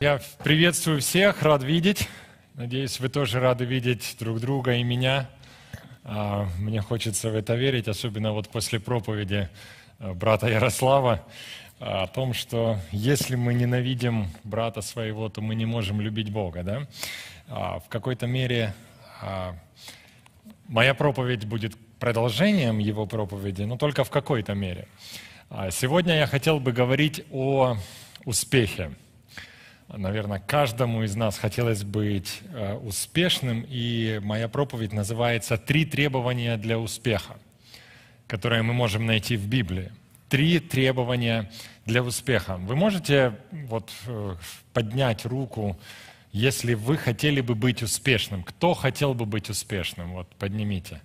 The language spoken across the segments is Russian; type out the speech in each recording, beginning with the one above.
Я приветствую всех, рад видеть. Надеюсь, вы тоже рады видеть друг друга и меня. А, мне хочется в это верить, особенно вот после проповеди а, брата Ярослава а, о том, что если мы ненавидим брата своего, то мы не можем любить Бога. Да? В какой-то мере моя проповедь будет продолжением его проповеди, но только в какой-то мере. Сегодня я хотел бы говорить о успехе наверное, каждому из нас хотелось быть э, успешным, и моя проповедь называется «Три требования для успеха», которые мы можем найти в Библии. Три требования для успеха. Вы можете вот э, поднять руку, если вы хотели бы быть успешным. Кто хотел бы быть успешным? Вот поднимите.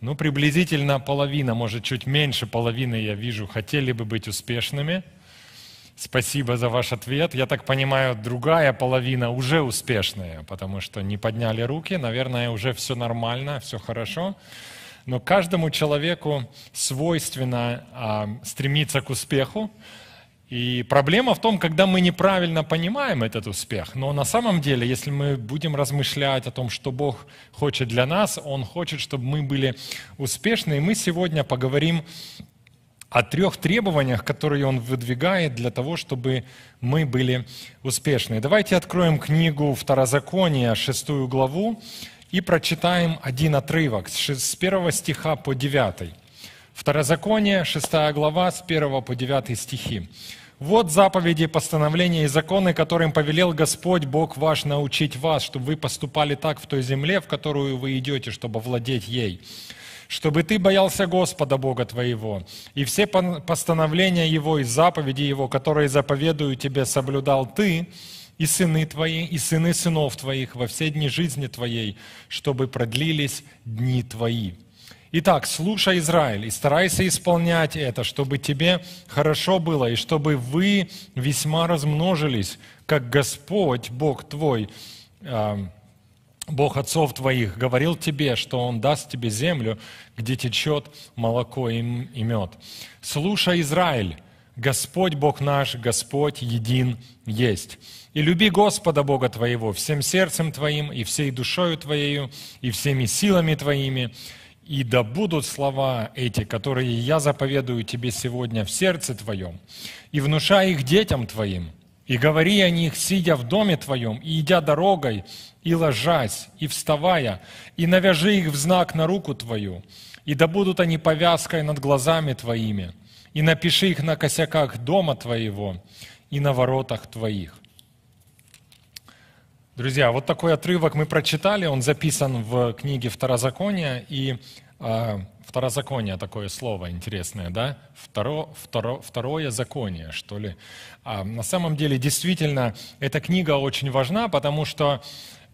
Ну, приблизительно половина, может, чуть меньше половины, я вижу, хотели бы быть успешными – Спасибо за ваш ответ. Я так понимаю, другая половина уже успешная, потому что не подняли руки, наверное, уже все нормально, все хорошо. Но каждому человеку свойственно а, стремиться к успеху. И проблема в том, когда мы неправильно понимаем этот успех. Но на самом деле, если мы будем размышлять о том, что Бог хочет для нас, Он хочет, чтобы мы были успешны. И мы сегодня поговорим о трех требованиях, которые он выдвигает для того, чтобы мы были успешны. Давайте откроем книгу Второзакония, шестую главу, и прочитаем один отрывок с первого стиха по девятый. Второзаконие, шестая глава, с первого по девятый стихи. «Вот заповеди, постановления и законы, которым повелел Господь Бог ваш научить вас, чтобы вы поступали так в той земле, в которую вы идете, чтобы владеть ей» чтобы ты боялся Господа Бога твоего, и все постановления Его и заповеди Его, которые заповедую тебе, соблюдал ты, и сыны твои, и сыны сынов твоих во все дни жизни твоей, чтобы продлились дни твои». Итак, слушай, Израиль, и старайся исполнять это, чтобы тебе хорошо было, и чтобы вы весьма размножились, как Господь, Бог твой, Бог отцов твоих говорил тебе, что Он даст тебе землю, где течет молоко и мед. Слушай, Израиль, Господь Бог наш, Господь един есть. И люби Господа Бога твоего всем сердцем твоим, и всей душою твоею, и всеми силами твоими. И да будут слова эти, которые я заповедую тебе сегодня в сердце твоем, и внушай их детям твоим – и говори о них, сидя в доме твоем, и идя дорогой, и ложась, и вставая, и навяжи их в знак на руку твою, и да будут они повязкой над глазами твоими, и напиши их на косяках дома твоего и на воротах твоих». Друзья, вот такой отрывок мы прочитали, он записан в книге Второзакония, и а, второзаконие такое слово интересное, да? Второ, второ, второе законие, что ли. А на самом деле, действительно, эта книга очень важна, потому что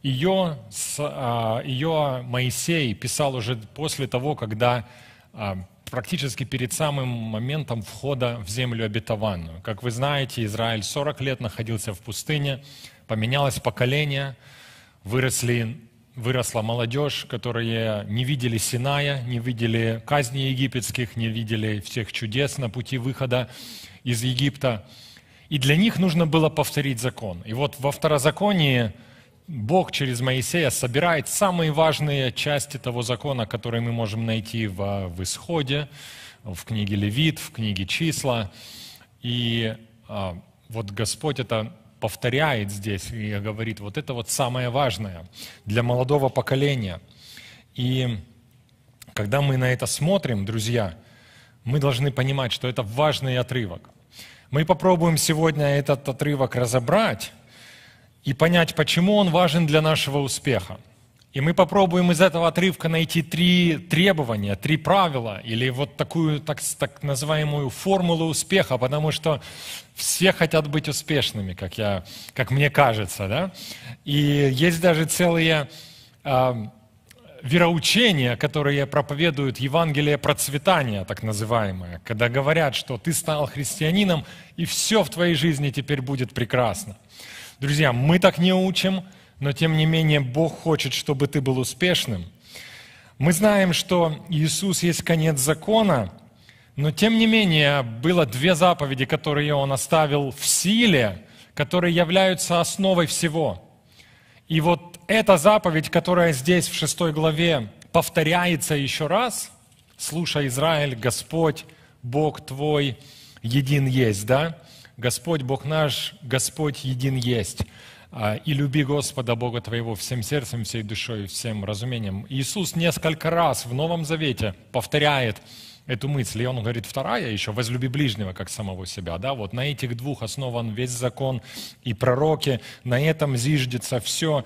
ее, а, ее Моисей писал уже после того, когда а, практически перед самым моментом входа в землю обетованную. Как вы знаете, Израиль 40 лет находился в пустыне, поменялось поколение, выросли выросла молодежь, которые не видели Синая, не видели казни египетских, не видели всех чудес на пути выхода из Египта. И для них нужно было повторить закон. И вот во второзаконии Бог через Моисея собирает самые важные части того закона, которые мы можем найти в, в Исходе, в книге Левит, в книге Числа. И а, вот Господь это повторяет здесь и говорит, вот это вот самое важное для молодого поколения. И когда мы на это смотрим, друзья, мы должны понимать, что это важный отрывок. Мы попробуем сегодня этот отрывок разобрать и понять, почему он важен для нашего успеха. И мы попробуем из этого отрывка найти три требования, три правила, или вот такую так, так называемую формулу успеха, потому что все хотят быть успешными, как, я, как мне кажется. Да? И есть даже целые э, вероучения, которые проповедуют Евангелие процветания, так называемое, когда говорят, что ты стал христианином, и все в твоей жизни теперь будет прекрасно. Друзья, мы так не учим – но тем не менее Бог хочет, чтобы ты был успешным. Мы знаем, что Иисус есть конец закона, но тем не менее было две заповеди, которые Он оставил в силе, которые являются основой всего. И вот эта заповедь, которая здесь в шестой главе повторяется еще раз, «Слушай, Израиль, Господь, Бог твой, един есть», да? «Господь, Бог наш, Господь един есть». А, и люби Господа Бога твоего всем сердцем, всей душой, всем разумением. Иисус несколько раз в Новом Завете повторяет эту мысль, и он говорит, вторая еще, возлюби ближнего, как самого себя, да, вот на этих двух основан весь закон и пророки, на этом зиждется все,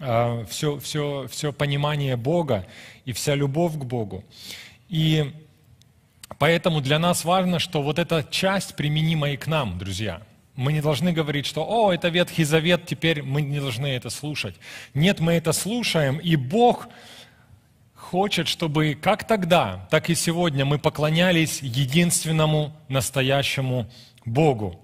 а, все, все, все понимание Бога и вся любовь к Богу. И поэтому для нас важно, что вот эта часть применима и к нам, друзья – мы не должны говорить, что «О, это Ветхий Завет, теперь мы не должны это слушать». Нет, мы это слушаем, и Бог хочет, чтобы как тогда, так и сегодня мы поклонялись единственному настоящему Богу.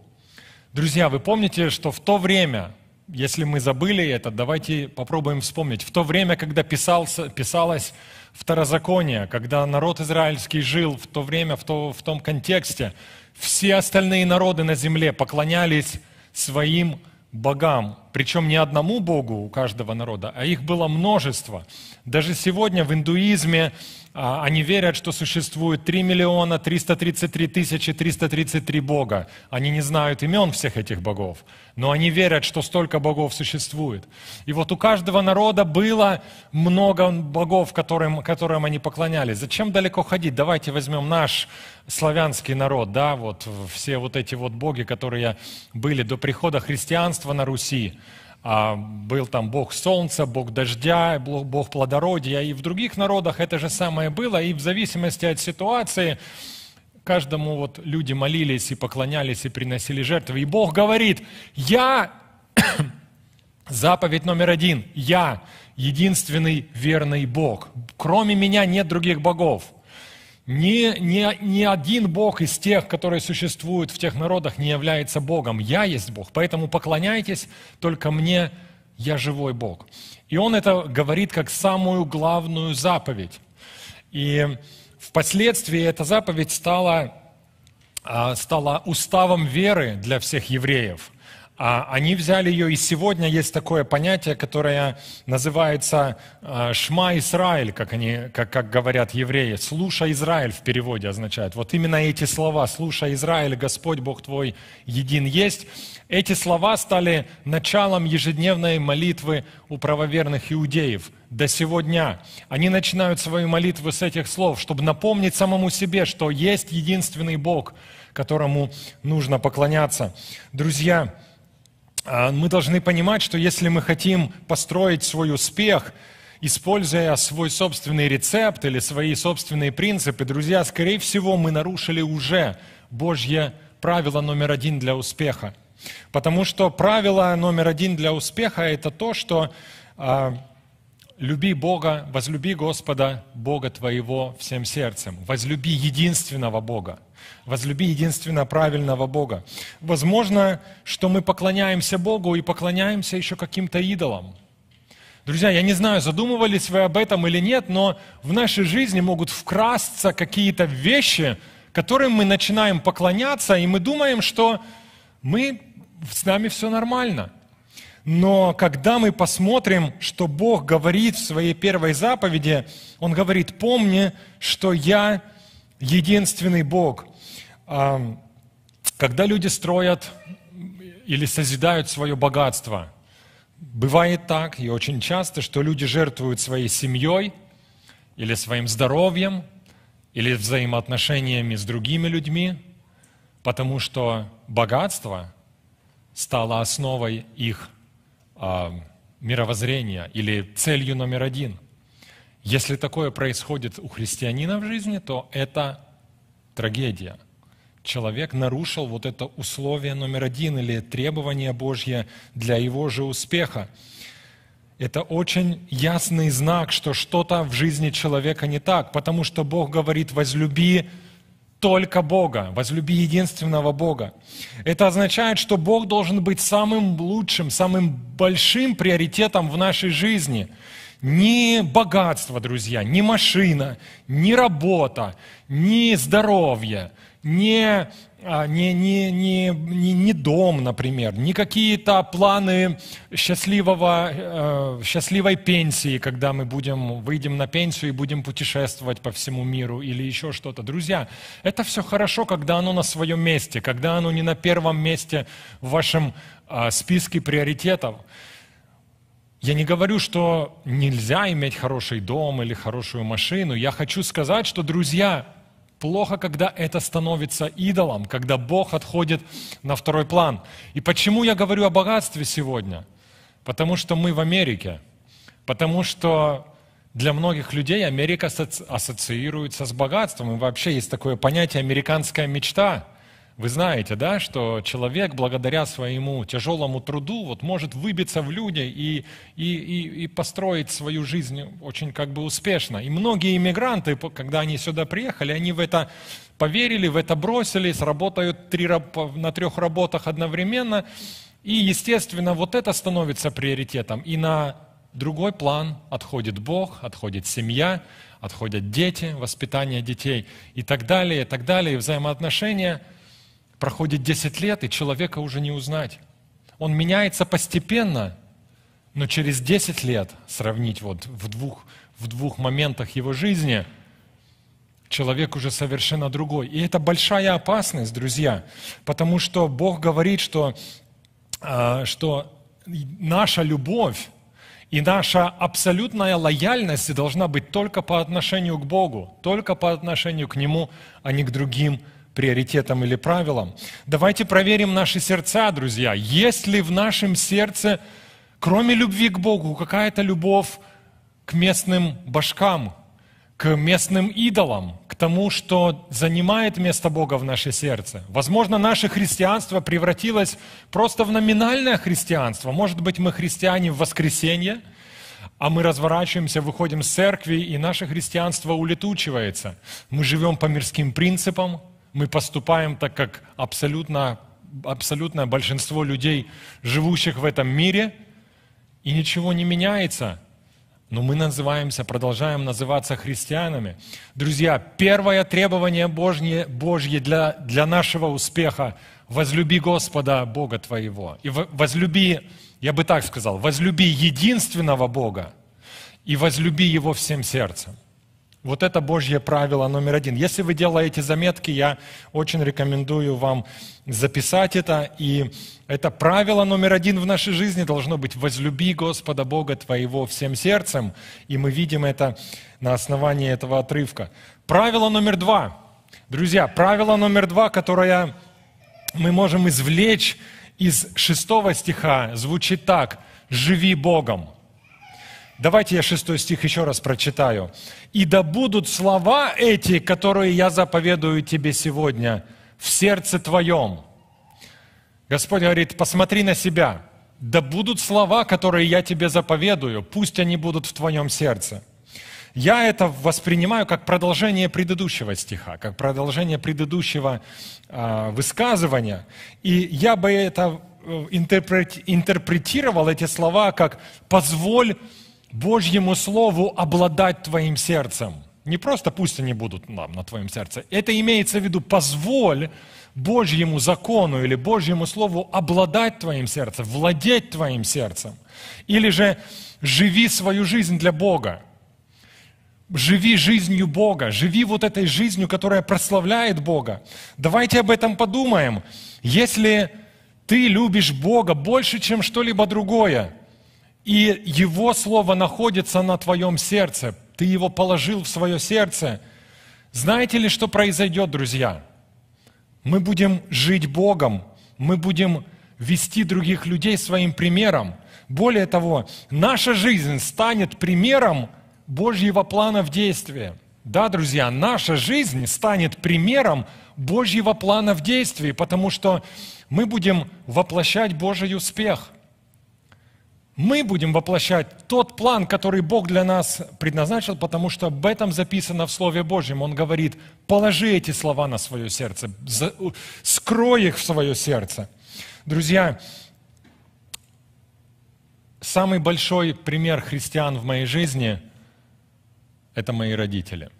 Друзья, вы помните, что в то время, если мы забыли это, давайте попробуем вспомнить. В то время, когда писался, писалось второзаконие, когда народ израильский жил в то время, в, то, в том контексте, все остальные народы на земле поклонялись своим богам, причем не одному богу у каждого народа, а их было множество. Даже сегодня в индуизме а, они верят, что существует 3 миллиона 333 тысячи 333 Бога. Они не знают имен всех этих богов, но они верят, что столько богов существует. И вот у каждого народа было много богов, которым, которым они поклонялись. Зачем далеко ходить? Давайте возьмем наш славянский народ, да, вот все вот эти вот боги, которые были до прихода христианства на Руси а, был там бог солнца, бог дождя, бог плодородия. И в других народах это же самое было. И в зависимости от ситуации каждому вот люди молились и поклонялись и приносили жертвы. И Бог говорит, я заповедь номер один, я единственный верный Бог. Кроме меня нет других богов. Ни, ни, ни один Бог из тех, которые существуют в тех народах, не является Богом. Я есть Бог, поэтому поклоняйтесь только мне, я живой Бог. И он это говорит как самую главную заповедь. И впоследствии эта заповедь стала, а, стала уставом веры для всех евреев – а они взяли ее, и сегодня есть такое понятие, которое называется э, «шма Израиль», как, они, как, как говорят евреи. «Слушай Израиль» в переводе означает. Вот именно эти слова «слушай Израиль», «Господь Бог твой един есть» Эти слова стали началом ежедневной молитвы у правоверных иудеев до сегодня. Они начинают свою молитву с этих слов, чтобы напомнить самому себе, что есть единственный Бог, которому нужно поклоняться. Друзья, а мы должны понимать, что если мы хотим построить свой успех, используя свой собственный рецепт или свои собственные принципы, друзья, скорее всего, мы нарушили уже Божье правило номер один для успеха. Потому что правило номер один для успеха – это то, что а, люби Бога, возлюби Господа, Бога твоего всем сердцем. Возлюби единственного Бога. Возлюби единственно правильного Бога. Возможно, что мы поклоняемся Богу и поклоняемся еще каким-то идолам. Друзья, я не знаю, задумывались вы об этом или нет, но в нашей жизни могут вкрасться какие-то вещи, которым мы начинаем поклоняться, и мы думаем, что мы, с нами все нормально – но когда мы посмотрим, что Бог говорит в своей первой заповеди, Он говорит, помни, что я единственный Бог. А, когда люди строят или созидают свое богатство, бывает так, и очень часто, что люди жертвуют своей семьей или своим здоровьем, или взаимоотношениями с другими людьми, потому что богатство стало основой их а, мировоззрения или целью номер один. Если такое происходит у христианина в жизни, то это трагедия. Человек нарушил вот это условие номер один или требование Божье для его же успеха. Это очень ясный знак, что что-то в жизни человека не так, потому что Бог говорит, возлюби только Бога, возлюби единственного Бога. Это означает, что Бог должен быть самым лучшим, самым большим приоритетом в нашей жизни. Не богатство, друзья, не машина, не работа, не здоровье, не не, не, не, не, не дом, например, не какие-то планы счастливого, э, счастливой пенсии, когда мы будем, выйдем на пенсию и будем путешествовать по всему миру или еще что-то. Друзья, это все хорошо, когда оно на своем месте, когда оно не на первом месте в вашем э, списке приоритетов. Я не говорю, что нельзя иметь хороший дом или хорошую машину. Я хочу сказать, что, друзья, Плохо, когда это становится идолом, когда Бог отходит на второй план. И почему я говорю о богатстве сегодня? Потому что мы в Америке. Потому что для многих людей Америка ассоциируется с богатством. И вообще есть такое понятие «американская мечта». Вы знаете, да, что человек благодаря своему тяжелому труду вот может выбиться в люди и, и, и, и построить свою жизнь очень как бы успешно. И многие иммигранты, когда они сюда приехали, они в это поверили, в это бросились, работают три, на трех работах одновременно. И, естественно, вот это становится приоритетом. И на другой план отходит Бог, отходит семья, отходят дети, воспитание детей и так далее, и так далее, и взаимоотношения – Проходит 10 лет, и человека уже не узнать. Он меняется постепенно, но через 10 лет сравнить вот в двух, в двух моментах его жизни, человек уже совершенно другой. И это большая опасность, друзья, потому что Бог говорит, что, а, что наша любовь и наша абсолютная лояльность должна быть только по отношению к Богу, только по отношению к Нему, а не к другим людям приоритетом или правилом. Давайте проверим наши сердца, друзья. Есть ли в нашем сердце, кроме любви к Богу, какая-то любовь к местным башкам, к местным идолам, к тому, что занимает место Бога в наше сердце. Возможно, наше христианство превратилось просто в номинальное христианство. Может быть, мы христиане в воскресенье, а мы разворачиваемся, выходим с церкви, и наше христианство улетучивается. Мы живем по мирским принципам, мы поступаем так, как абсолютно, абсолютное большинство людей, живущих в этом мире, и ничего не меняется. Но мы называемся, продолжаем называться христианами. Друзья, первое требование Божье, Божье для, для нашего успеха – возлюби Господа, Бога твоего. И возлюби, я бы так сказал, возлюби единственного Бога и возлюби Его всем сердцем – вот это Божье правило номер один. Если вы делаете заметки, я очень рекомендую вам записать это. И это правило номер один в нашей жизни должно быть «возлюби Господа Бога твоего всем сердцем». И мы видим это на основании этого отрывка. Правило номер два. Друзья, правило номер два, которое мы можем извлечь из шестого стиха, звучит так. «Живи Богом». Давайте я шестой стих еще раз прочитаю. «И да будут слова эти, которые я заповедую тебе сегодня, в сердце твоем». Господь говорит, посмотри на себя. Да будут слова, которые я тебе заповедую, пусть они будут в твоем сердце. Я это воспринимаю как продолжение предыдущего стиха, как продолжение предыдущего э, высказывания. И я бы это э, интерпретировал эти слова как «позволь Божьему Слову обладать твоим сердцем. Не просто пусть они будут там, на твоем сердце. Это имеется в виду, позволь Божьему закону или Божьему Слову обладать твоим сердцем, владеть твоим сердцем. Или же живи свою жизнь для Бога. Живи жизнью Бога, живи вот этой жизнью, которая прославляет Бога. Давайте об этом подумаем. Если ты любишь Бога больше, чем что-либо другое, и Его Слово находится на твоем сердце, ты его положил в свое сердце, знаете ли, что произойдет, друзья? Мы будем жить Богом, мы будем вести других людей своим примером. Более того, наша жизнь станет примером Божьего плана в действии. Да, друзья, наша жизнь станет примером Божьего плана в действии, потому что мы будем воплощать Божий успех – мы будем воплощать тот план, который Бог для нас предназначил, потому что об этом записано в Слове Божьем. Он говорит, положи эти слова на свое сердце, скрой их в свое сердце. Друзья, самый большой пример христиан в моей жизни – это мои родители –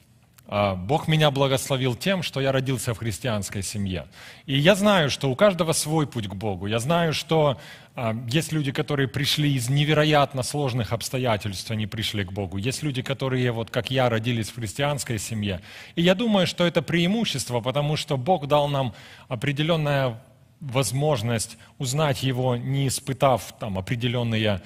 а, Бог меня благословил тем, что я родился в христианской семье. И я знаю, что у каждого свой путь к Богу. Я знаю, что а, есть люди, которые пришли из невероятно сложных обстоятельств, они пришли к Богу. Есть люди, которые, вот как я, родились в христианской семье. И я думаю, что это преимущество, потому что Бог дал нам определенную возможность узнать Его, не испытав там определенные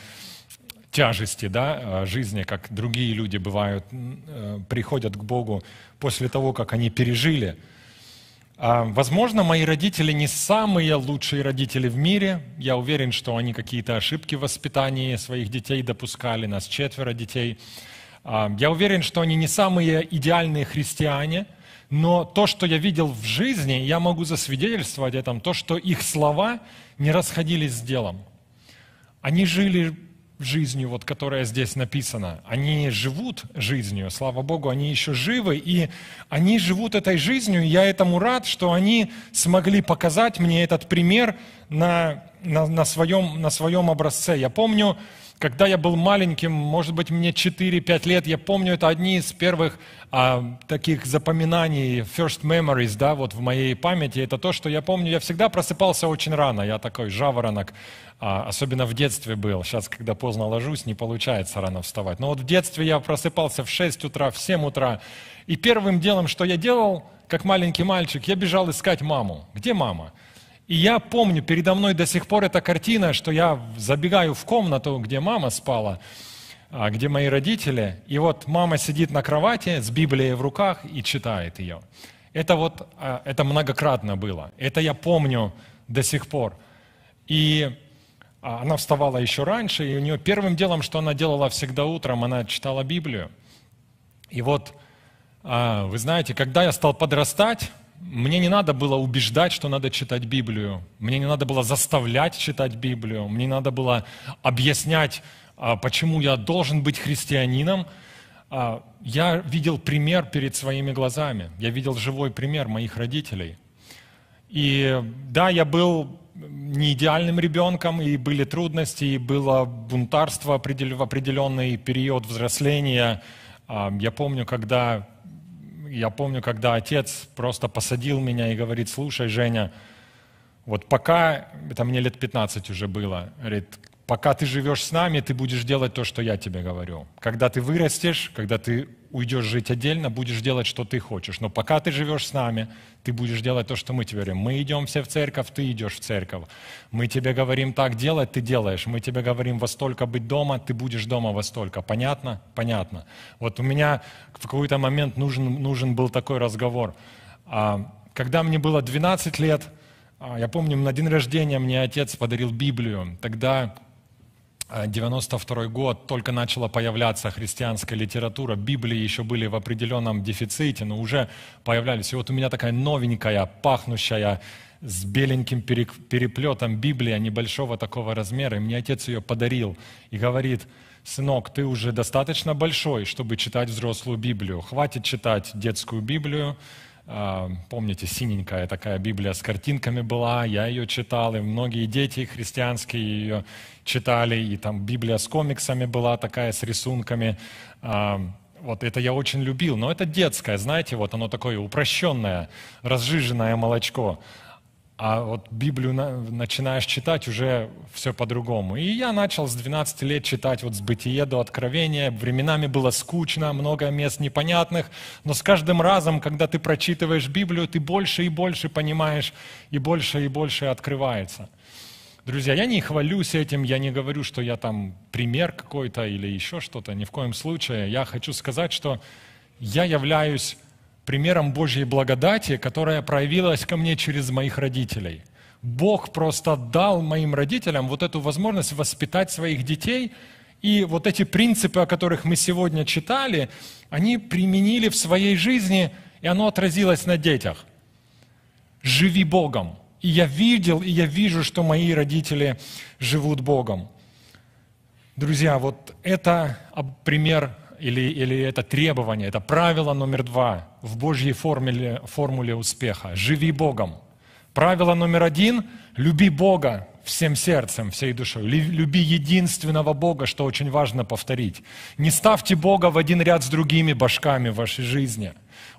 тяжести да, э, жизни, как другие люди бывают, э, приходят к Богу после того, как они пережили. А, возможно, мои родители не самые лучшие родители в мире. Я уверен, что они какие-то ошибки в воспитании своих детей допускали, нас четверо детей. А, я уверен, что они не самые идеальные христиане, но то, что я видел в жизни, я могу засвидетельствовать этом, то, что их слова не расходились с делом. Они жили жизнью, вот, которая здесь написана. Они живут жизнью, слава Богу, они еще живы, и они живут этой жизнью, и я этому рад, что они смогли показать мне этот пример на, на, на, своем, на своем образце. Я помню, когда я был маленьким, может быть, мне 4-5 лет, я помню, это одни из первых а, таких запоминаний, first memories, да, вот в моей памяти. Это то, что я помню, я всегда просыпался очень рано, я такой жаворонок, а, особенно в детстве был. Сейчас, когда поздно ложусь, не получается рано вставать. Но вот в детстве я просыпался в 6 утра, в 7 утра. И первым делом, что я делал, как маленький мальчик, я бежал искать маму. Где мама? И я помню, передо мной до сих пор эта картина, что я забегаю в комнату, где мама спала, а, где мои родители, и вот мама сидит на кровати с Библией в руках и читает ее. Это вот, а, это многократно было. Это я помню до сих пор. И а, она вставала еще раньше, и у нее первым делом, что она делала всегда утром, она читала Библию. И вот, вы знаете, когда я стал подрастать, мне не надо было убеждать, что надо читать Библию. Мне не надо было заставлять читать Библию. Мне не надо было объяснять, а, почему я должен быть христианином. А, я видел пример перед своими глазами. Я видел живой пример моих родителей. И да, я был не идеальным ребенком, и были трудности, и было бунтарство в определенный период взросления. А, я помню, когда я помню, когда отец просто посадил меня и говорит, слушай, Женя, вот пока, это мне лет 15 уже было, говорит, пока ты живешь с нами, ты будешь делать то, что я тебе говорю. Когда ты вырастешь, когда ты уйдешь жить отдельно, будешь делать, что ты хочешь. Но пока ты живешь с нами, ты будешь делать то, что мы тебе говорим. Мы идем все в церковь, ты идешь в церковь. Мы тебе говорим так делать, ты делаешь. Мы тебе говорим во столько быть дома, ты будешь дома во столько. Понятно? Понятно. Вот у меня в какой-то момент нужен, нужен был такой разговор. А, когда мне было 12 лет, а, я помню, на день рождения мне отец подарил Библию. Тогда 92 год только начала появляться христианская литература, Библии еще были в определенном дефиците, но уже появлялись. И вот у меня такая новенькая, пахнущая, с беленьким переплетом Библия небольшого такого размера. И мне отец ее подарил и говорит, сынок, ты уже достаточно большой, чтобы читать взрослую Библию. Хватит читать детскую Библию, а, помните, синенькая такая Библия с картинками была, я ее читал, и многие дети христианские ее читали, и там Библия с комиксами была такая, с рисунками. А, вот это я очень любил, но это детское, знаете, вот оно такое упрощенное, разжиженное молочко. А вот Библию начинаешь читать, уже все по-другому. И я начал с 12 лет читать вот с Бытия до откровения. Временами было скучно, много мест непонятных. Но с каждым разом, когда ты прочитываешь Библию, ты больше и больше понимаешь, и больше и больше открывается. Друзья, я не хвалюсь этим, я не говорю, что я там пример какой-то или еще что-то, ни в коем случае. Я хочу сказать, что я являюсь примером Божьей благодати, которая проявилась ко мне через моих родителей. Бог просто дал моим родителям вот эту возможность воспитать своих детей, и вот эти принципы, о которых мы сегодня читали, они применили в своей жизни, и оно отразилось на детях. Живи Богом. И я видел, и я вижу, что мои родители живут Богом. Друзья, вот это пример или, или это требование, это правило номер два в Божьей формуле, формуле успеха. Живи Богом. Правило номер один – люби Бога всем сердцем, всей душой. Люби единственного Бога, что очень важно повторить. Не ставьте Бога в один ряд с другими башками в вашей жизни.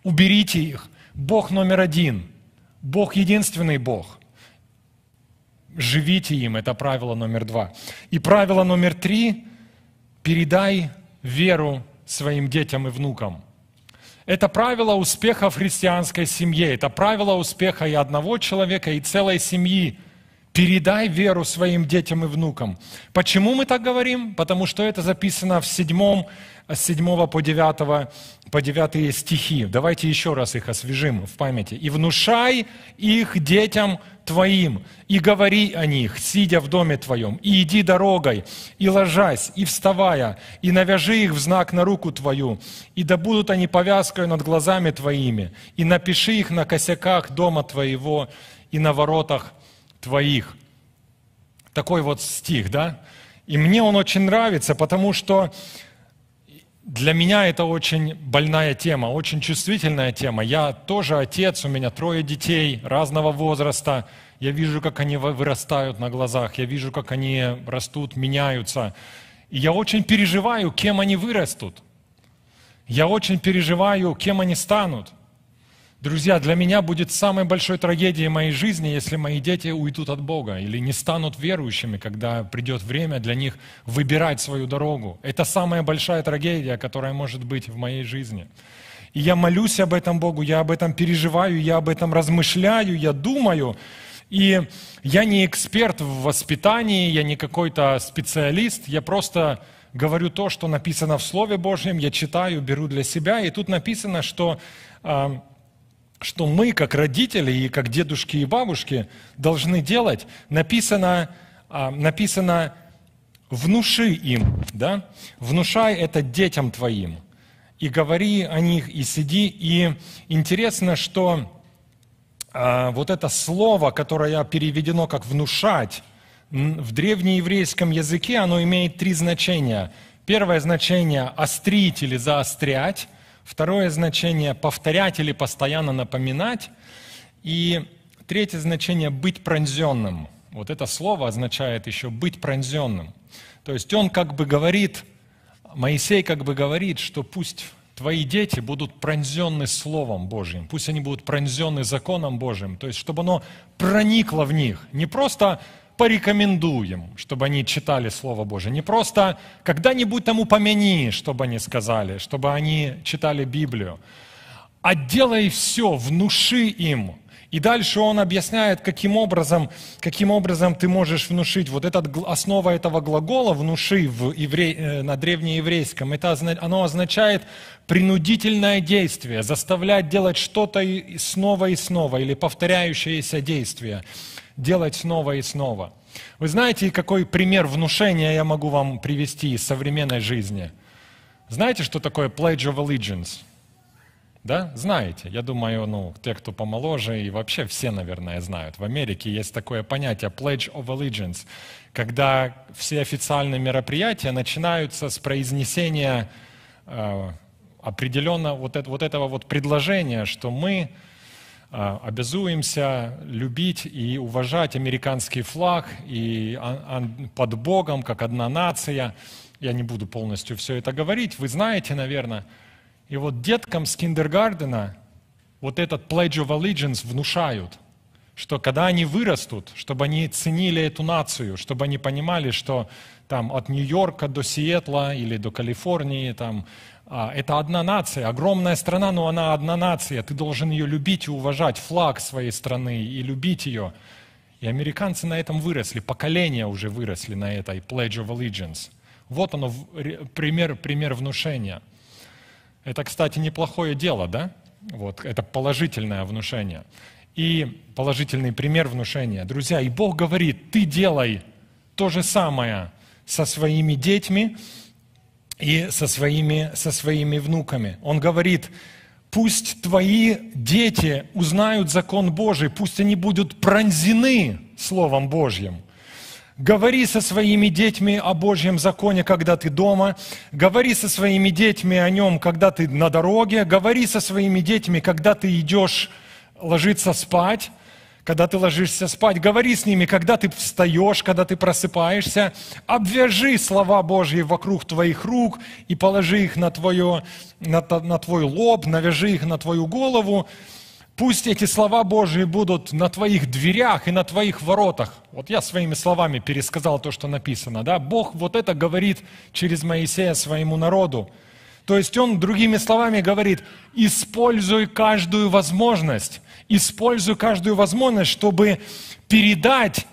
Уберите их. Бог номер один. Бог единственный Бог. Живите им, это правило номер два. И правило номер три – передай веру своим детям и внукам. Это правило успеха в христианской семье, это правило успеха и одного человека, и целой семьи – Передай веру своим детям и внукам. Почему мы так говорим? Потому что это записано в 7, с 7 по 9, по 9 стихи. Давайте еще раз их освежим в памяти. «И внушай их детям твоим, и говори о них, сидя в доме твоем, и иди дорогой, и ложась, и вставая, и навяжи их в знак на руку твою, и да будут они повязкой над глазами твоими, и напиши их на косяках дома твоего и на воротах твоих. Такой вот стих, да? И мне он очень нравится, потому что для меня это очень больная тема, очень чувствительная тема. Я тоже отец, у меня трое детей разного возраста. Я вижу, как они вырастают на глазах, я вижу, как они растут, меняются. И я очень переживаю, кем они вырастут. Я очень переживаю, кем они станут – Друзья, для меня будет самой большой трагедией моей жизни, если мои дети уйдут от Бога или не станут верующими, когда придет время для них выбирать свою дорогу. Это самая большая трагедия, которая может быть в моей жизни. И я молюсь об этом Богу, я об этом переживаю, я об этом размышляю, я думаю. И я не эксперт в воспитании, я не какой-то специалист, я просто говорю то, что написано в Слове Божьем, я читаю, беру для себя. И тут написано, что а, что мы, как родители и как дедушки и бабушки, должны делать, написано, а, написано «внуши им», да? «внушай это детям твоим» и говори о них, и сиди. И интересно, что а, вот это слово, которое переведено как «внушать», в древнееврейском языке оно имеет три значения. Первое значение – острить или заострять. Второе значение – повторять или постоянно напоминать. И третье значение – быть пронзенным. Вот это слово означает еще «быть пронзенным». То есть он как бы говорит, Моисей как бы говорит, что пусть твои дети будут пронзены Словом Божьим, пусть они будут пронзены законом Божьим, то есть чтобы оно проникло в них, не просто порекомендуем, чтобы они читали Слово Божие. Не просто когда-нибудь там упомяни, чтобы они сказали, чтобы они читали Библию. А делай все, внуши им. И дальше он объясняет, каким образом, каким образом ты можешь внушить. Вот этот, основа этого глагола «внуши» в евре, э, на древнееврейском, это, оно означает принудительное действие, заставлять делать что-то снова и снова, или повторяющееся действие делать снова и снова. Вы знаете, какой пример внушения я могу вам привести из современной жизни? Знаете, что такое Pledge of Allegiance? Да? Знаете. Я думаю, ну, те, кто помоложе, и вообще все, наверное, знают. В Америке есть такое понятие Pledge of Allegiance, когда все официальные мероприятия начинаются с произнесения э, определенно вот, это, вот этого вот предложения, что мы а, обязуемся любить и уважать американский флаг и под Богом, как одна нация. Я не буду полностью все это говорить, вы знаете, наверное. И вот деткам с киндергардена вот этот Pledge of Allegiance внушают, что когда они вырастут, чтобы они ценили эту нацию, чтобы они понимали, что там от Нью-Йорка до Сиэтла или до Калифорнии, там а, это одна нация, огромная страна, но она одна нация. Ты должен ее любить и уважать, флаг своей страны, и любить ее. И американцы на этом выросли, поколения уже выросли на этой Pledge of Allegiance. Вот оно, пример, пример внушения. Это, кстати, неплохое дело, да? Вот, это положительное внушение. И положительный пример внушения. Друзья, и Бог говорит, ты делай то же самое со своими детьми, и со своими, со своими внуками. Он говорит, пусть твои дети узнают закон Божий, пусть они будут пронзены Словом Божьим. Говори со своими детьми о Божьем законе, когда ты дома. Говори со своими детьми о нем, когда ты на дороге. Говори со своими детьми, когда ты идешь ложиться спать когда ты ложишься спать, говори с ними, когда ты встаешь, когда ты просыпаешься, обвяжи слова Божьи вокруг твоих рук и положи их на, твое, на, на твой лоб, навяжи их на твою голову. Пусть эти слова Божьи будут на твоих дверях и на твоих воротах. Вот я своими словами пересказал то, что написано. Да? Бог вот это говорит через Моисея своему народу. То есть он другими словами говорит, используй каждую возможность использую каждую возможность, чтобы передать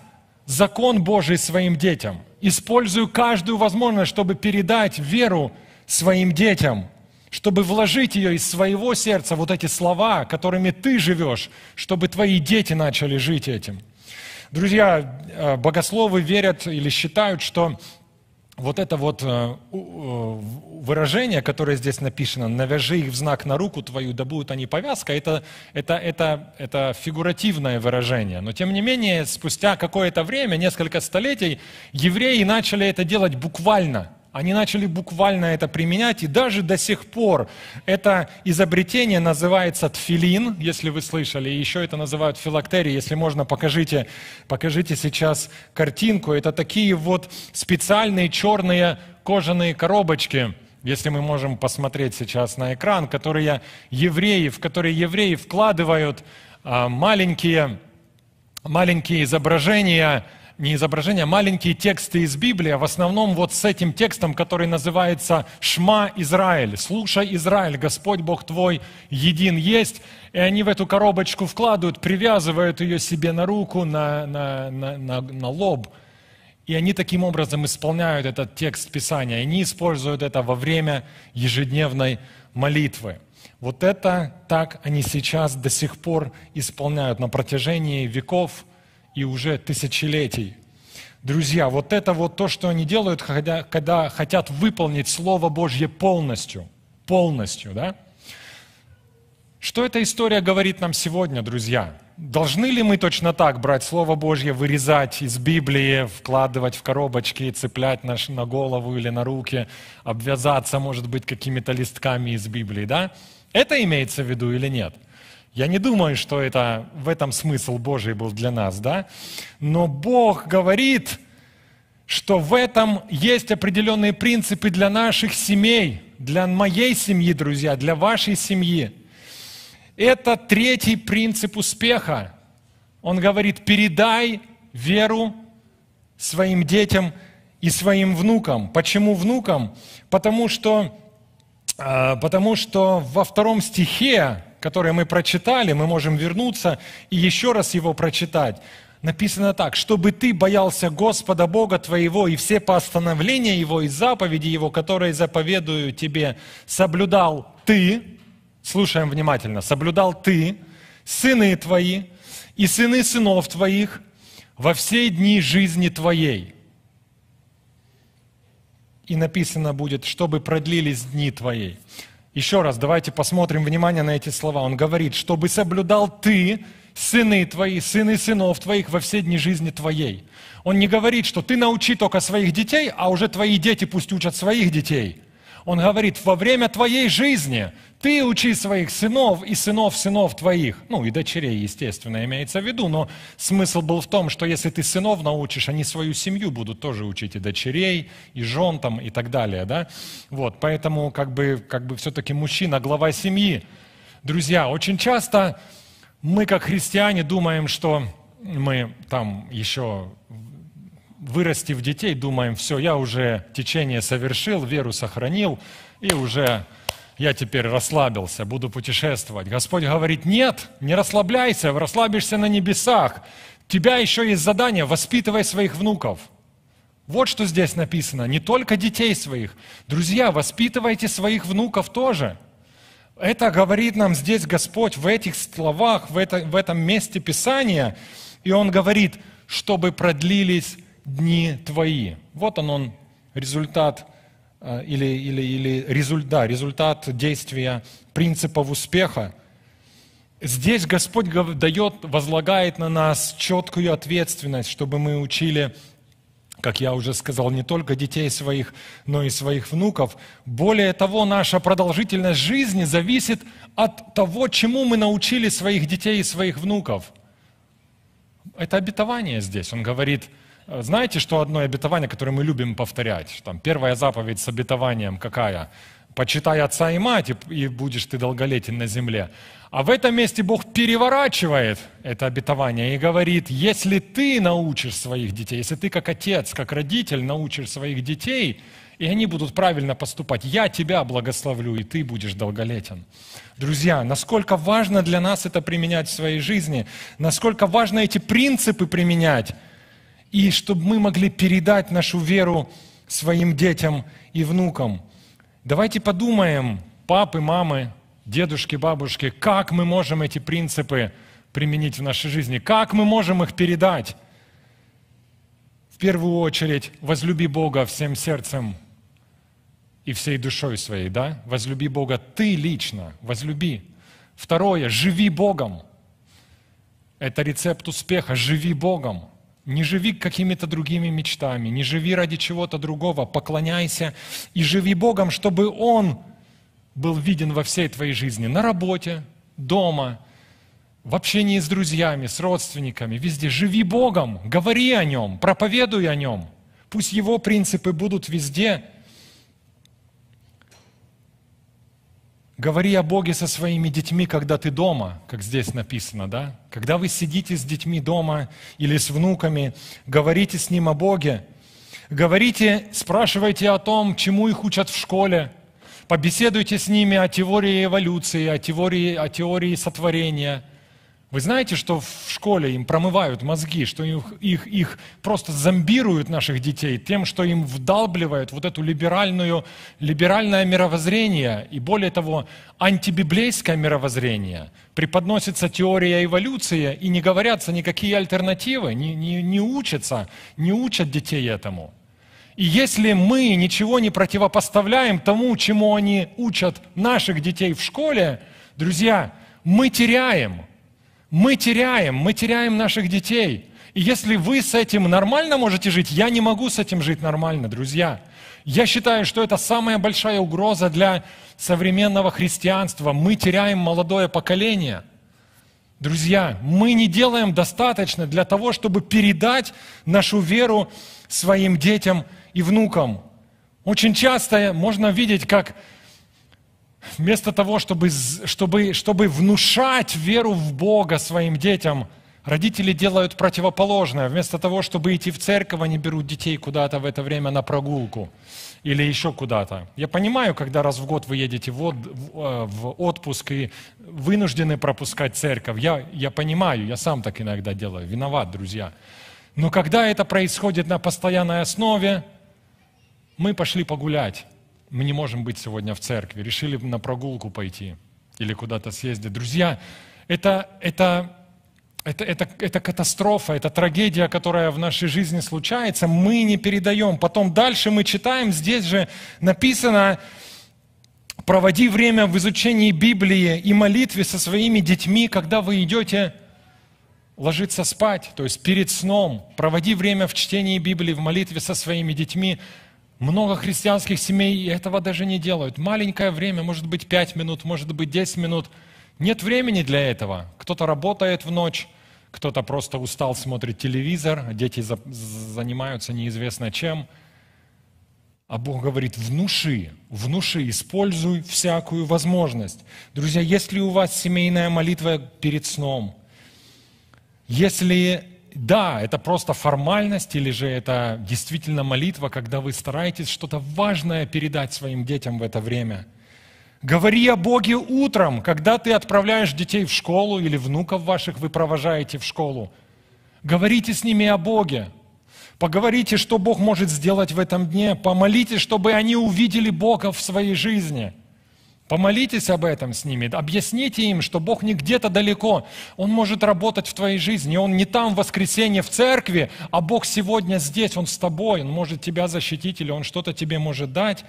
закон Божий своим детям. Использую каждую возможность, чтобы передать веру своим детям, чтобы вложить ее из своего сердца, вот эти слова, которыми ты живешь, чтобы твои дети начали жить этим. Друзья, э, богословы верят или считают, что вот это вот э, э, выражение, которое здесь написано, «навяжи их в знак на руку твою, да будут они повязка», это, это, это, это фигуративное выражение. Но тем не менее, спустя какое-то время, несколько столетий, евреи начали это делать буквально – они начали буквально это применять, и даже до сих пор это изобретение называется тфилин, если вы слышали, и еще это называют филактерией. Если можно, покажите, покажите сейчас картинку. Это такие вот специальные черные кожаные коробочки, если мы можем посмотреть сейчас на экран, которые евреи, в которые евреи вкладывают а, маленькие, маленькие изображения – не изображения, а маленькие тексты из Библии, а в основном вот с этим текстом, который называется «Шма Израиль», «Слушай, Израиль, Господь Бог твой един есть». И они в эту коробочку вкладывают, привязывают ее себе на руку, на, на, на, на, на лоб. И они таким образом исполняют этот текст Писания. Они используют это во время ежедневной молитвы. Вот это так они сейчас до сих пор исполняют на протяжении веков – и уже тысячелетий. Друзья, вот это вот то, что они делают, когда, когда хотят выполнить Слово Божье полностью. Полностью, да? Что эта история говорит нам сегодня, друзья? Должны ли мы точно так брать Слово Божье, вырезать из Библии, вкладывать в коробочки, цеплять на, на голову или на руки, обвязаться, может быть, какими-то листками из Библии, да? Это имеется в виду или нет? – я не думаю, что это в этом смысл Божий был для нас, да? Но Бог говорит, что в этом есть определенные принципы для наших семей, для моей семьи, друзья, для вашей семьи. Это третий принцип успеха. Он говорит, передай веру своим детям и своим внукам. Почему внукам? Потому что, э, потому что во втором стихе которое мы прочитали, мы можем вернуться и еще раз его прочитать. Написано так, чтобы ты боялся Господа Бога твоего и все постановления Его и заповеди Его, которые заповедую тебе, соблюдал ты, слушаем внимательно, соблюдал ты, сыны твои и сыны сынов твоих во все дни жизни твоей. И написано будет, чтобы продлились дни твоей. Еще раз, давайте посмотрим внимание на эти слова. Он говорит, чтобы соблюдал ты, сыны твои, сыны сынов твоих во все дни жизни твоей. Он не говорит, что ты научи только своих детей, а уже твои дети пусть учат своих детей. Он говорит, во время твоей жизни ты учи своих сынов и сынов сынов твоих. Ну и дочерей, естественно, имеется в виду, но смысл был в том, что если ты сынов научишь, они свою семью будут тоже учить, и дочерей, и жен там, и так далее, да? Вот, поэтому как бы, как бы все-таки мужчина глава семьи. Друзья, очень часто мы, как христиане, думаем, что мы там еще вырастив детей, думаем, все, я уже течение совершил, веру сохранил, и уже я теперь расслабился, буду путешествовать. Господь говорит, нет, не расслабляйся, расслабишься на небесах. Тебя еще есть задание, воспитывай своих внуков. Вот что здесь написано, не только детей своих. Друзья, воспитывайте своих внуков тоже. Это говорит нам здесь Господь в этих словах, в, это, в этом месте Писания. И Он говорит, чтобы продлились дни твои. Вот он, он результат э, или, или, или результат, да, результат действия принципов успеха. Здесь Господь дает, возлагает на нас четкую ответственность, чтобы мы учили, как я уже сказал, не только детей своих, но и своих внуков. Более того, наша продолжительность жизни зависит от того, чему мы научили своих детей и своих внуков. Это обетование здесь. Он говорит – Э, знаете, что одно обетование, которое мы любим повторять? Там первая заповедь с обетованием какая? «Почитай отца и мать, и будешь ты долголетен на земле». А в этом месте Бог переворачивает это обетование и говорит, если ты научишь своих детей, если ты как отец, как родитель научишь своих детей, и они будут правильно поступать, я тебя благословлю, и ты будешь долголетен. Друзья, насколько важно для нас это применять в своей жизни, насколько важно эти принципы применять, и чтобы мы могли передать нашу веру своим детям и внукам. Давайте подумаем, папы, мамы, дедушки, бабушки, как мы можем эти принципы применить в нашей жизни, как мы можем их передать. В первую очередь, возлюби Бога всем сердцем и всей душой своей, да? Возлюби Бога ты лично, возлюби. Второе, живи Богом. Это рецепт успеха, живи Богом. Не живи какими-то другими мечтами, не живи ради чего-то другого, поклоняйся и живи Богом, чтобы Он был виден во всей твоей жизни, на работе, дома, в общении с друзьями, с родственниками, везде. Живи Богом, говори о Нем, проповедуй о Нем. Пусть Его принципы будут везде – Говори о Боге со своими детьми, когда ты дома, как здесь написано, да? Когда вы сидите с детьми дома или с внуками, говорите с ним о Боге. Говорите, спрашивайте о том, чему их учат в школе. Побеседуйте с ними о теории эволюции, о теории, о теории сотворения – вы знаете, что в школе им промывают мозги, что их, их, их просто зомбируют наших детей тем, что им вдалбливают вот эту либеральную, либеральное мировоззрение и, более того, антибиблейское мировоззрение. Преподносится теория эволюции и не говорятся никакие альтернативы, не, не, не учатся, не учат детей этому. И если мы ничего не противопоставляем тому, чему они учат наших детей в школе, друзья, мы теряем – мы теряем, мы теряем наших детей. И если вы с этим нормально можете жить, я не могу с этим жить нормально, друзья. Я считаю, что это самая большая угроза для современного христианства. Мы теряем молодое поколение. Друзья, мы не делаем достаточно для того, чтобы передать нашу веру своим детям и внукам. Очень часто можно видеть, как Вместо того, чтобы, чтобы, чтобы внушать веру в Бога своим детям, родители делают противоположное. Вместо того, чтобы идти в церковь, они берут детей куда-то в это время на прогулку или еще куда-то. Я понимаю, когда раз в год вы едете в, э, отпуск и вынуждены пропускать церковь. Я, я понимаю, я сам так иногда делаю. Виноват, друзья. Но когда это происходит на постоянной основе, мы пошли погулять мы не можем быть сегодня в церкви, решили на прогулку пойти или куда-то съездить. Друзья, это, это, это, это, это катастрофа, это трагедия, которая в нашей жизни случается, мы не передаем. Потом дальше мы читаем, здесь же написано, проводи время в изучении Библии и молитве со своими детьми, когда вы идете ложиться спать, то есть перед сном. Проводи время в чтении Библии, в молитве со своими детьми. Много христианских семей этого даже не делают. Маленькое время, может быть, 5 минут, может быть, 10 минут. Нет времени для этого. Кто-то работает в ночь, кто-то просто устал, смотрит телевизор, дети за, занимаются неизвестно чем. А Бог говорит, внуши, внуши, используй всякую возможность. Друзья, если у вас семейная молитва перед сном, если да, это просто формальность или же это действительно молитва, когда вы стараетесь что-то важное передать своим детям в это время. Говори о Боге утром, когда ты отправляешь детей в школу или внуков ваших вы провожаете в школу. Говорите с ними о Боге. Поговорите, что Бог может сделать в этом дне. Помолитесь, чтобы они увидели Бога в своей жизни – Помолитесь об этом с ними, объясните им, что Бог не где-то далеко, Он может работать в твоей жизни, Он не там в воскресенье в церкви, а Бог сегодня здесь, Он с тобой, Он может тебя защитить или Он что-то тебе может дать.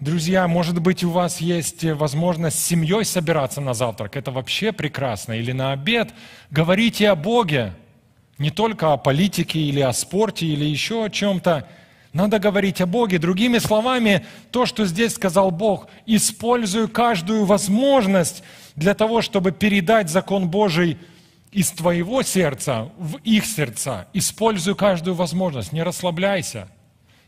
Друзья, может быть, у вас есть возможность с семьей собираться на завтрак, это вообще прекрасно, или на обед. Говорите о Боге, не только о политике или о спорте или еще о чем-то, надо говорить о Боге. Другими словами, то, что здесь сказал Бог, использую каждую возможность для того, чтобы передать закон Божий из твоего сердца в их сердца. Использую каждую возможность, не расслабляйся.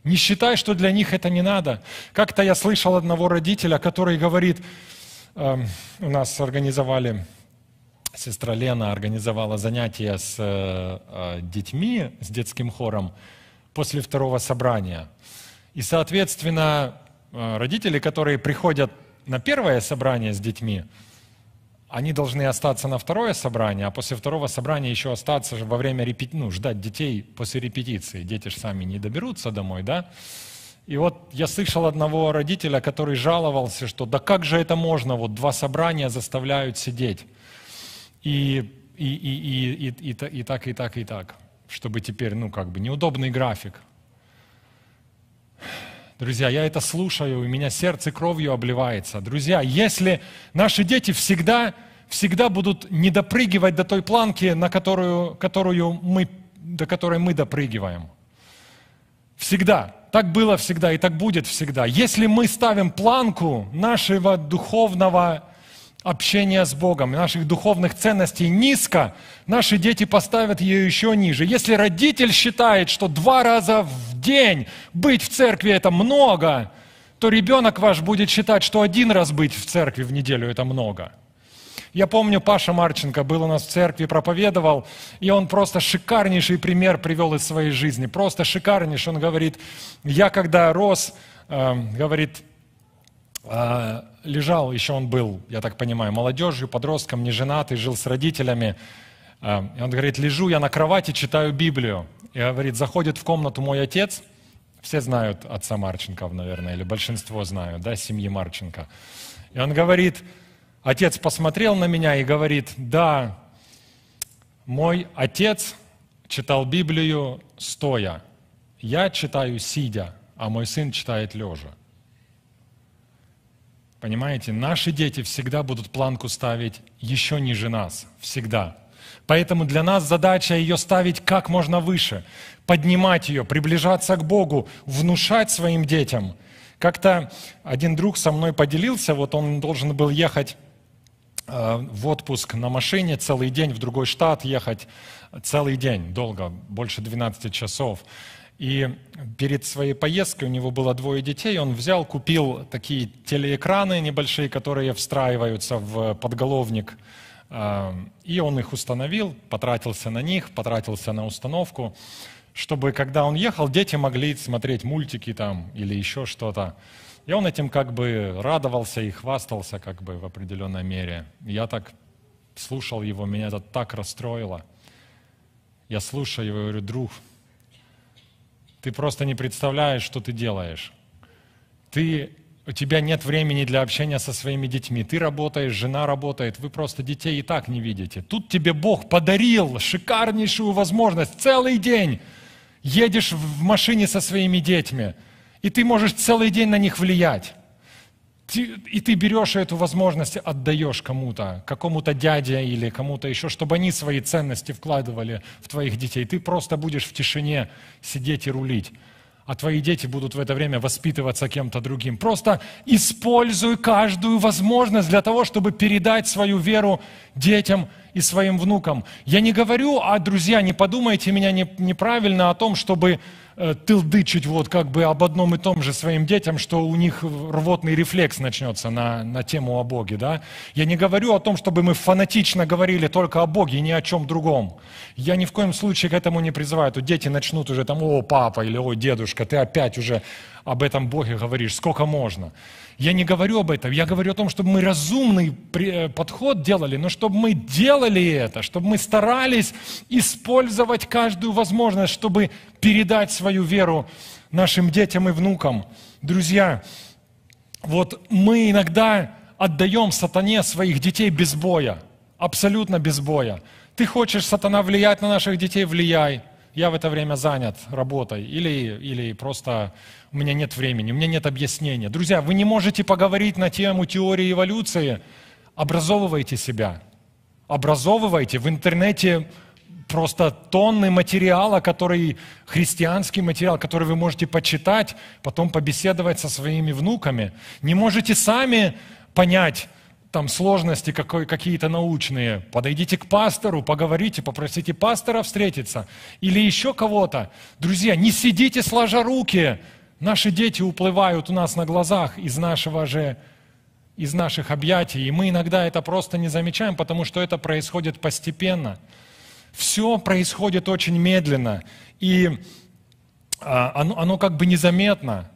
Не считай, что для них это не надо. Как-то я слышал одного родителя, который говорит, э, у нас организовали, сестра Лена организовала занятия с э, э, детьми, с детским хором, после второго собрания. И, соответственно, э, родители, которые приходят на первое собрание с детьми, они должны остаться на второе собрание, а после второго собрания еще остаться во время репетиции, ну, ждать детей после репетиции. Дети же сами не доберутся домой, да? И вот я слышал одного родителя, который жаловался, что да как же это можно, вот два собрания заставляют сидеть. И, и, и, и, и, и, и так, и так, и так чтобы теперь, ну, как бы, неудобный график. Друзья, я это слушаю, и у меня сердце кровью обливается. Друзья, если наши дети всегда, всегда будут не допрыгивать до той планки, на которую, которую мы, до которой мы допрыгиваем. Всегда. Так было всегда и так будет всегда. Если мы ставим планку нашего духовного общения с Богом, наших духовных ценностей низко, наши дети поставят ее еще ниже. Если родитель считает, что два раза в день быть в церкви – это много, то ребенок ваш будет считать, что один раз быть в церкви в неделю – это много. Я помню, Паша Марченко был у нас в церкви, проповедовал, и он просто шикарнейший пример привел из своей жизни. Просто шикарнейший. Он говорит, я когда рос, э, говорит, э, лежал, еще он был, я так понимаю, молодежью, подростком, не женатый, жил с родителями. Э, и он говорит, лежу я на кровати, читаю Библию. И говорит, заходит в комнату мой отец, все знают отца Марченков, наверное, или большинство знают, да, семьи Марченко. И он говорит, отец посмотрел на меня и говорит, да, мой отец читал Библию стоя, я читаю сидя, а мой сын читает лежа. Понимаете, наши дети всегда будут планку ставить еще ниже нас, всегда. Поэтому для нас задача ее ставить как можно выше, поднимать ее, приближаться к Богу, внушать своим детям. Как-то один друг со мной поделился, вот он должен был ехать э, в отпуск на машине целый день, в другой штат ехать целый день, долго, больше 12 часов. И перед своей поездкой у него было двое детей, он взял, купил такие телеэкраны небольшие, которые встраиваются в подголовник, э, и он их установил, потратился на них, потратился на установку, чтобы когда он ехал, дети могли смотреть мультики там или еще что-то. И он этим как бы радовался и хвастался как бы в определенной мере. Я так слушал его, меня это так расстроило. Я слушаю его и говорю, друг, ты просто не представляешь, что ты делаешь. Ты, у тебя нет времени для общения со своими детьми. Ты работаешь, жена работает, вы просто детей и так не видите. Тут тебе Бог подарил шикарнейшую возможность целый день. Едешь в машине со своими детьми, и ты можешь целый день на них влиять и ты берешь эту возможность, отдаешь кому-то, какому-то дяде или кому-то еще, чтобы они свои ценности вкладывали в твоих детей. Ты просто будешь в тишине сидеть и рулить а твои дети будут в это время воспитываться кем-то другим. Просто используй каждую возможность для того, чтобы передать свою веру детям и своим внукам. Я не говорю, а, друзья, не подумайте меня неправильно о том, чтобы Э, тылдычить вот как бы об одном и том же своим детям, что у них рвотный рефлекс начнется на, на тему о Боге. Да? Я не говорю о том, чтобы мы фанатично говорили только о Боге и ни о чем другом. Я ни в коем случае к этому не призываю. То дети начнут уже там, о, папа или о, дедушка, ты опять уже об этом Боге говоришь, сколько можно. Я не говорю об этом, я говорю о том, чтобы мы разумный э, подход делали, но чтобы мы делали это, чтобы мы старались использовать каждую возможность, чтобы передать свою веру нашим детям и внукам. Друзья, вот мы иногда отдаем сатане своих детей без боя, абсолютно без боя. Ты хочешь, сатана, влиять на наших детей, влияй я в это время занят работой, или, или просто у меня нет времени, у меня нет объяснения. Друзья, вы не можете поговорить на тему теории эволюции, образовывайте себя, образовывайте. В интернете просто тонны материала, который христианский материал, который вы можете почитать, потом побеседовать со своими внуками. Не можете сами понять, там сложности какие-то научные, подойдите к пастору, поговорите, попросите пастора встретиться или еще кого-то. Друзья, не сидите сложа руки. Наши дети уплывают у нас на глазах из нашего же из наших объятий, и мы иногда это просто не замечаем, потому что это происходит постепенно. Все происходит очень медленно, и а, оно, оно как бы незаметно.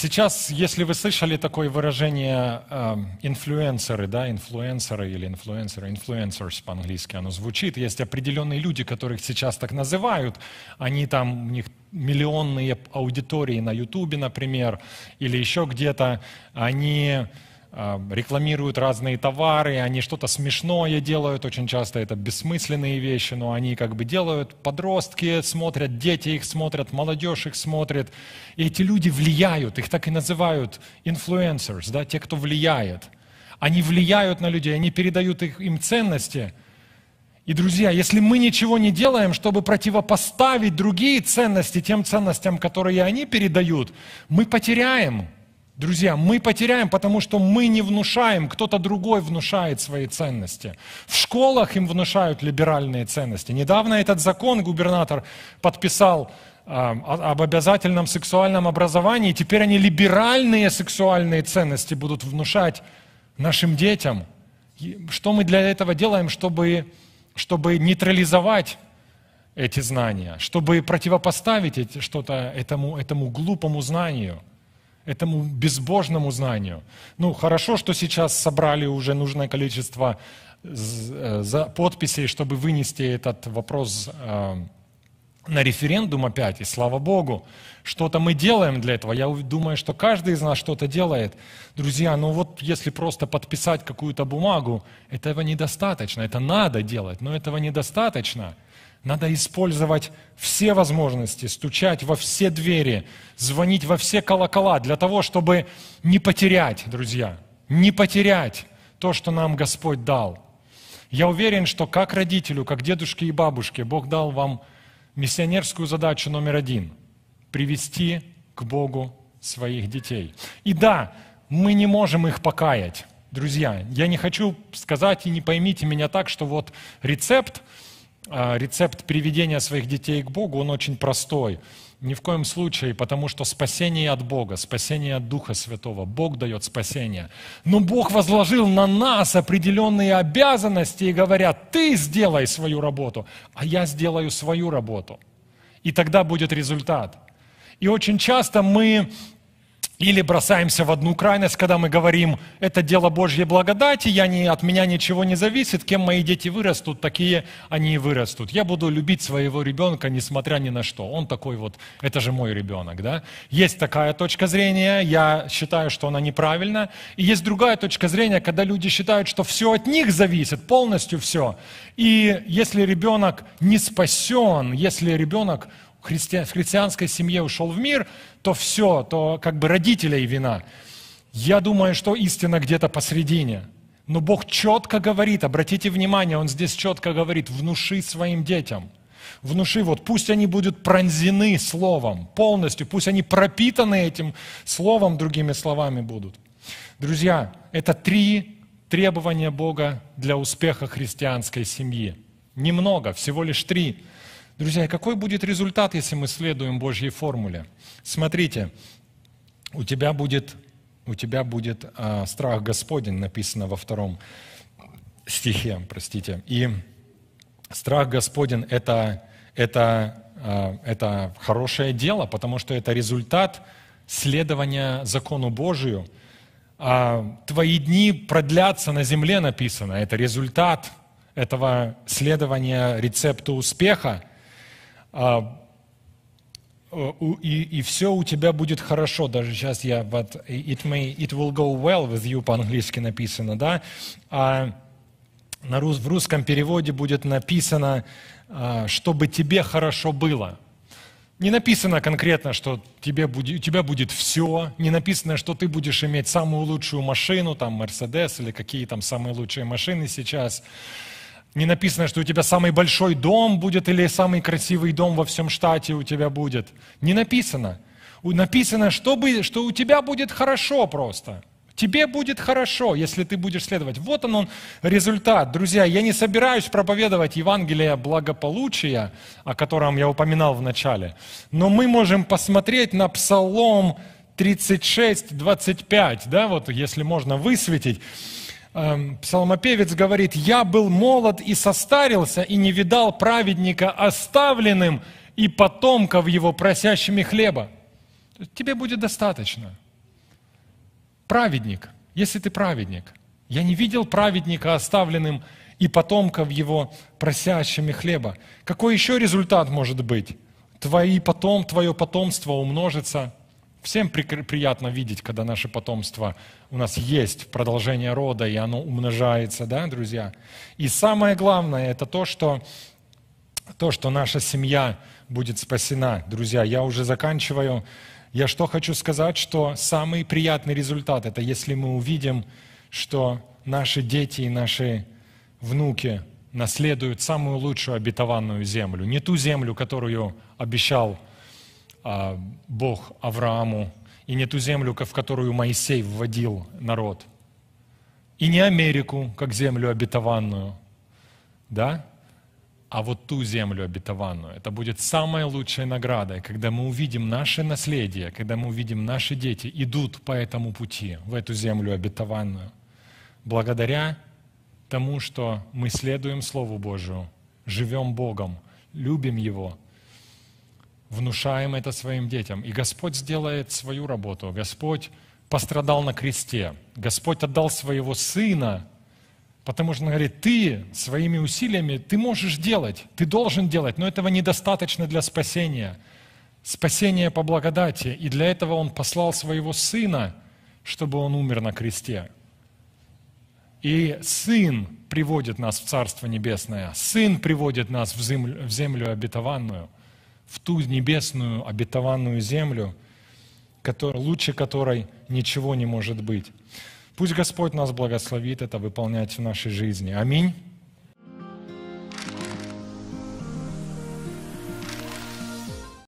Сейчас, если вы слышали такое выражение эм, инфлюенсеры, да, инфлюенсеры или инфлюенсеры, инфлюенсерс по-английски оно звучит, есть определенные люди, которых сейчас так называют, они там, у них миллионные аудитории на Ютубе, например, или еще где-то, они рекламируют разные товары, они что-то смешное делают, очень часто это бессмысленные вещи, но они как бы делают, подростки смотрят, дети их смотрят, молодежь их смотрит, и эти люди влияют, их так и называют influencers, да, те, кто влияет. Они влияют на людей, они передают их, им ценности. И, друзья, если мы ничего не делаем, чтобы противопоставить другие ценности тем ценностям, которые они передают, мы потеряем – Друзья, мы потеряем, потому что мы не внушаем, кто-то другой внушает свои ценности. В школах им внушают либеральные ценности. Недавно этот закон губернатор подписал э, об обязательном сексуальном образовании. Теперь они либеральные сексуальные ценности будут внушать нашим детям. Что мы для этого делаем, чтобы, чтобы нейтрализовать эти знания, чтобы противопоставить что-то этому, этому глупому знанию – этому безбожному знанию. Ну, хорошо, что сейчас собрали уже нужное количество э, подписей, чтобы вынести этот вопрос э, на референдум опять, и слава Богу, что-то мы делаем для этого. Я думаю, что каждый из нас что-то делает. Друзья, ну вот если просто подписать какую-то бумагу, этого недостаточно, это надо делать, но этого недостаточно – надо использовать все возможности, стучать во все двери, звонить во все колокола для того, чтобы не потерять, друзья, не потерять то, что нам Господь дал. Я уверен, что как родителю, как дедушке и бабушке Бог дал вам миссионерскую задачу номер один – привести к Богу своих детей. И да, мы не можем их покаять. Друзья, я не хочу сказать и не поймите меня так, что вот рецепт – а, рецепт приведения своих детей к Богу, он очень простой. Ни в коем случае, потому что спасение от Бога, спасение от Духа Святого. Бог дает спасение. Но Бог возложил на нас определенные обязанности и говорят, ты сделай свою работу, а я сделаю свою работу. И тогда будет результат. И очень часто мы или бросаемся в одну крайность, когда мы говорим, это дело Божьей благодати, я не, от меня ничего не зависит, кем мои дети вырастут, такие они и вырастут. Я буду любить своего ребенка, несмотря ни на что. Он такой вот, это же мой ребенок, да? Есть такая точка зрения, я считаю, что она неправильна. И есть другая точка зрения, когда люди считают, что все от них зависит, полностью все. И если ребенок не спасен, если ребенок христи... в христианской семье ушел в мир, то все, то как бы родителей вина. Я думаю, что истина где-то посредине. Но Бог четко говорит, обратите внимание, Он здесь четко говорит, внуши своим детям. Внуши, вот пусть они будут пронзены словом полностью, пусть они пропитаны этим словом, другими словами будут. Друзья, это три требования Бога для успеха христианской семьи. Немного, всего лишь три. Друзья, какой будет результат, если мы следуем Божьей формуле? Смотрите, у тебя будет, у тебя будет э, страх Господень, написано во втором стихе, простите. И страх Господень это, это, э, это хорошее дело, потому что это результат следования закону Божию. А твои дни продлятся на земле, написано. Это результат этого следования рецепту успеха – а, э, и, и все у тебя будет хорошо. Даже сейчас я, but it may, it will go well with you по-английски написано, да? А на рус, в русском переводе будет написано, а, чтобы тебе хорошо было. Не написано конкретно, что тебе будет, у тебя будет все, не написано, что ты будешь иметь самую лучшую машину, там, Мерседес или какие там самые лучшие машины сейчас. Не написано, что у тебя самый большой дом будет или самый красивый дом во всем штате у тебя будет. Не написано. Написано, чтобы, что у тебя будет хорошо просто. Тебе будет хорошо, если ты будешь следовать. Вот он, он результат. Друзья, я не собираюсь проповедовать Евангелие благополучия, о котором я упоминал в начале, но мы можем посмотреть на Псалом 36, 25, да, вот если можно высветить. Эм, псалмопевец говорит, «Я был молод и состарился, и не видал праведника оставленным и потомков его, просящими хлеба». Тебе будет достаточно. Праведник, если ты праведник. Я не видел праведника оставленным и потомков его, просящими хлеба. Какой еще результат может быть? Твои потом, твое потомство умножится – Всем приятно видеть, когда наше потомство у нас есть продолжение рода, и оно умножается, да, друзья? И самое главное, это то, что, то, что наша семья будет спасена. Друзья, я уже заканчиваю. Я что хочу сказать, что самый приятный результат – это если мы увидим, что наши дети и наши внуки наследуют самую лучшую обетованную землю. Не ту землю, которую обещал Бог, а, Бог Аврааму, и не ту землю, в которую Моисей вводил народ, и не Америку, как землю обетованную, да, а вот ту землю обетованную. Это будет самая лучшая награда, когда мы увидим наше наследие, когда мы увидим наши дети идут по этому пути, в эту землю обетованную, благодаря тому, что мы следуем Слову Божию, живем Богом, любим Его – внушаем это своим детям. И Господь сделает свою работу. Господь пострадал на кресте. Господь отдал своего сына, потому что он говорит, ты своими усилиями, ты можешь делать, ты должен делать, но этого недостаточно для спасения. Спасение по благодати. И для этого он послал своего сына, чтобы он умер на кресте. И сын приводит нас в Царство Небесное, сын приводит нас в землю, в землю обетованную – в ту небесную обетованную землю, который, лучше которой ничего не может быть. Пусть Господь нас благословит это выполнять в нашей жизни. Аминь.